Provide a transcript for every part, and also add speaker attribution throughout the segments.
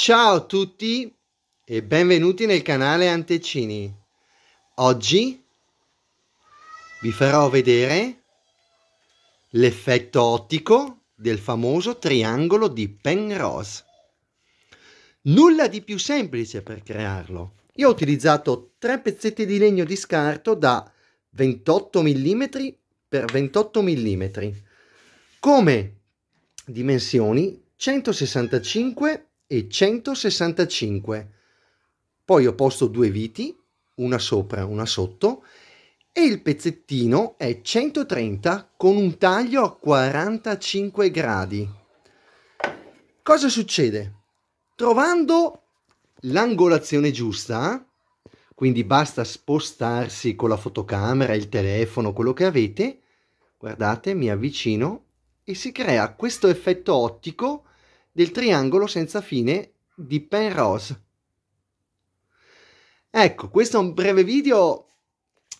Speaker 1: Ciao a tutti
Speaker 2: e benvenuti nel canale Antecini. Oggi vi farò vedere l'effetto ottico del famoso triangolo di Penrose. Nulla di più semplice per crearlo. Io ho utilizzato tre pezzetti di legno di scarto da 28 mm per 28 mm come dimensioni 165 mm e 165. Poi ho posto due viti, una sopra e una sotto, e il pezzettino è 130 con un taglio a 45 gradi. Cosa succede? Trovando l'angolazione giusta, quindi basta spostarsi con la fotocamera, il telefono, quello che avete, guardate, mi avvicino e si crea questo effetto ottico del triangolo senza fine di Penrose. Ecco, questo è un breve video,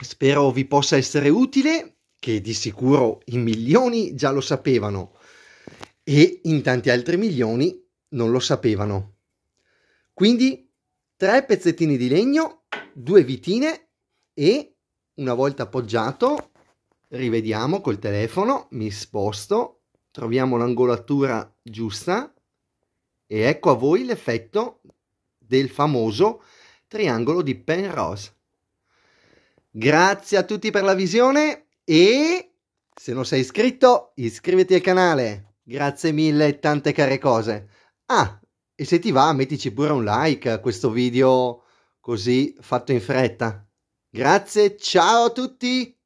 Speaker 2: spero vi possa essere utile, che di sicuro in milioni già lo sapevano e in tanti altri milioni non lo sapevano. Quindi tre pezzettini di legno, due vitine e una volta appoggiato rivediamo col telefono, mi sposto, troviamo l'angolatura giusta e ecco a voi l'effetto del famoso triangolo di Penrose. Grazie a tutti per la visione e se non sei iscritto iscriviti al canale. Grazie mille, e tante care cose. Ah, e se ti va mettici pure un like a questo video così fatto in fretta. Grazie, ciao a
Speaker 1: tutti!